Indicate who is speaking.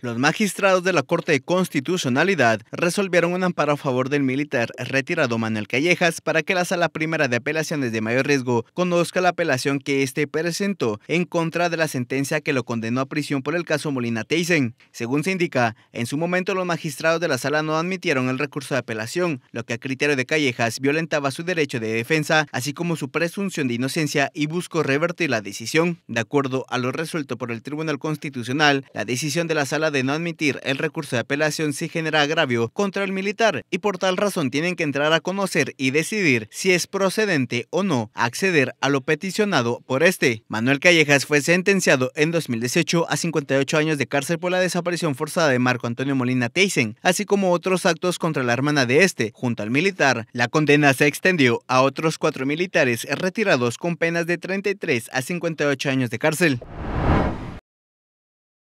Speaker 1: Los magistrados de la Corte de Constitucionalidad resolvieron un amparo a favor del militar retirado Manuel Callejas para que la Sala Primera de Apelaciones de Mayor Riesgo conozca la apelación que éste presentó en contra de la sentencia que lo condenó a prisión por el caso Molina Teisen. Según se indica, en su momento los magistrados de la sala no admitieron el recurso de apelación, lo que a criterio de Callejas violentaba su derecho de defensa, así como su presunción de inocencia y buscó revertir la decisión. De acuerdo a lo resuelto por el Tribunal Constitucional, la decisión de la sala de no admitir el recurso de apelación si genera agravio contra el militar y por tal razón tienen que entrar a conocer y decidir si es procedente o no acceder a lo peticionado por este. Manuel Callejas fue sentenciado en 2018 a 58 años de cárcel por la desaparición forzada de Marco Antonio Molina Teisen, así como otros actos contra la hermana de este, junto al militar. La condena se extendió a otros cuatro militares retirados con penas de 33 a 58 años de cárcel.